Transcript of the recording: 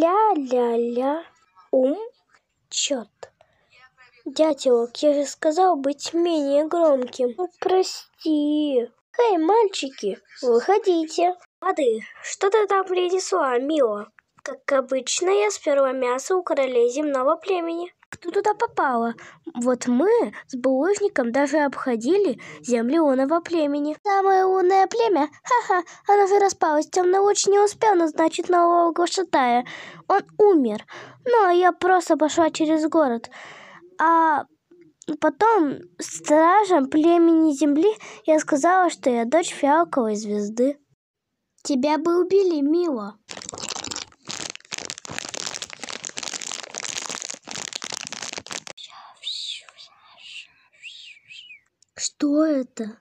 ля-ля-ля, ум, чет. Дятелок, я же сказал быть менее громким. Ну, прости. Эй, мальчики, выходите. Лады, что ты там принесла, Мило? как обычно, я сперла мясо у королей земного племени. Кто туда попало? Вот мы с булыжником даже обходили земли лунного племени. Самое лунное племя? Ха-ха, оно же распалось. Темно луч не успел назначить нового глашатая. Он умер. Ну, а я просто пошла через город. А потом стражам племени земли я сказала, что я дочь фиалковой звезды. Тебя бы убили, Мило. Что это?